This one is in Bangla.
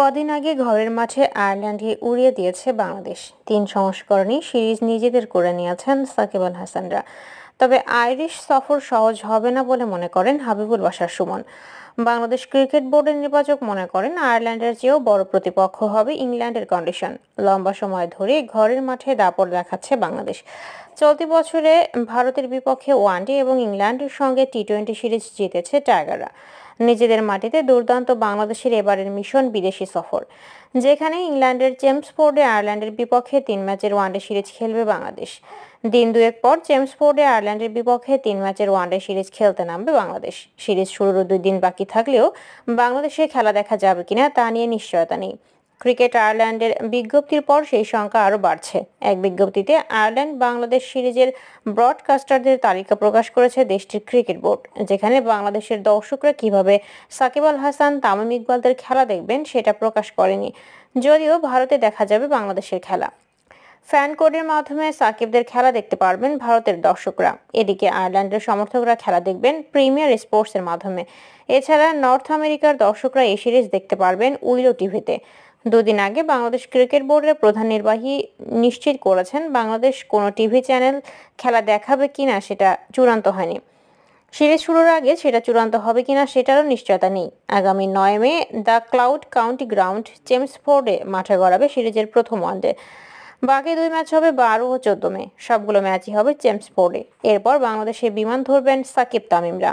কদিন আগে ঘরের মাঠে আয়ারল্যান্ডকে উড়িয়ে দিয়েছে বাংলাদেশ তিন সংস্করণে সিরিজ নিজেদের করে নিয়েছেন সাকিব আল হাসানরা তবে আইরিশ সফর সহজ হবে না বলে মনে করেন হাবিবুল বাসার সুমন বাংলাদেশ ক্রিকেট বোর্ডের নির্বাচক মনে করেন আয়ারল্যান্ডের চেয়েও বড় প্রতিপক্ষ হবে ইংল্যান্ডের কন্ডিশন লম্বা সময় ধরে ঘরের মাঠে দাপড় দেখাচ্ছে বাংলাদেশ চলতি বছরে ভারতের বিপক্ষে ওয়ানডে এবং ইংল্যান্ডের সঙ্গে টি টোয়েন্টি সিরিজ জিতেছে টাইগাররা নিজেদের মাটিতে দুর্দান্ত বাংলাদেশের এবারের মিশন বিদেশি সফর যেখানে ইংল্যান্ডের চেমসফোর্ডে আয়ারল্যান্ডের বিপক্ষে তিন ম্যাচের ওয়ানডে সিরিজ খেলবে বাংলাদেশ দিন দুয়েক পর চেমসফোর্ডে আয়ারল্যান্ডের বিপক্ষে তিন ম্যাচের ওয়ানডে সিরিজ খেলতে নামবে বাংলাদেশ সিরিজ শুরুর দুই দিন বাকি থাকলেও বাংলাদেশে খেলা দেখা যাবে কিনা তা নিয়ে নিশ্চয়তা নেই ক্রিকেট আয়ারল্যান্ডের বিজ্ঞপ্তির পর সেই সংখ্যা আরও বাড়ছে এক বিজ্ঞপ্তিতে আয়ারল্যান্ড বাংলাদেশ সিরিজের ব্রডকাস্টারদের তালিকা প্রকাশ করেছে দেশটির ক্রিকেট বোর্ড যেখানে বাংলাদেশের দর্শকরা কিভাবে সাকিব আল হাসান তামিম ইকবালদের খেলা দেখবেন সেটা প্রকাশ করেনি যদিও ভারতে দেখা যাবে বাংলাদেশের খেলা ফ্যান কোডের মাধ্যমে সাকিবদের খেলা দেখতে পারবেন ভারতের দর্শকরা এদিকে আয়ারল্যান্ডের সমর্থকরা খেলা দেখবেন প্রিমিয়ার স্পোর্টসের মাধ্যমে এছাড়া নর্থ আমেরিকার দর্শকরা এই সিরিজ দেখতে পারবেন উইলো টিভিতে দুদিন আগে বাংলাদেশ ক্রিকেট বোর্ডের প্রধান নির্বাহী নিশ্চিত করেছেন বাংলাদেশ কোনো টিভি চ্যানেল খেলা দেখাবে কিনা সেটা চূড়ান্ত হয়নি সিরিজ শুরুর আগে সেটা চূড়ান্ত হবে কিনা সেটারও নিশ্চয়তা নেই আগামী নয় May the Cloud County Ground চেমস ফোর্ডে মাঠে গড়াবে সিরিজের প্রথম ওয়ানডে বাকি দুই ম্যাচ হবে বারো ও চোদ্দ মে সবগুলো ম্যাচই হবে চেমস ফোর্ডে এরপর বাংলাদেশে বিমান ধরবেন সাকিব তামিমরা